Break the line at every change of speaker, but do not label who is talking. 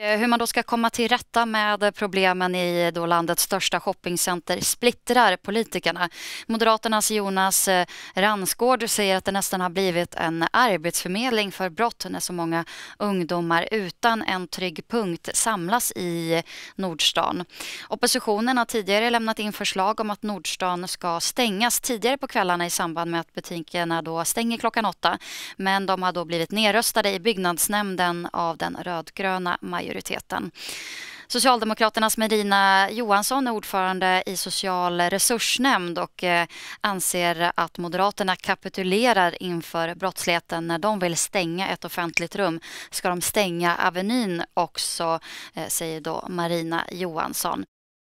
Eh, hur man då ska komma till rätta med problemen i då landets största shoppingcenter splittrar politikerna. Moderaternas Jonas eh, Ransgård säger att det nästan har blivit en arbetsförmedling för brott när så många ungdomar utan en trygg punkt samlas i Nordstan. Oppositionen har tidigare lämnat in förslag om att Nordstan ska stängas tidigare på kvällarna i samband med att butikerna då stänger klockan åtta. Men de har då blivit nedröstade i byggnadsnämnden av den rödgröna majoriteten majoriteten. Socialdemokraternas Medina Johansson är ordförande i social resursnämnd och eh, anser att Moderaterna kapitulerar inför brottsligheten. När de vill stänga ett offentligt rum ska de stänga Avenyn också, eh, säger då Marina Johansson.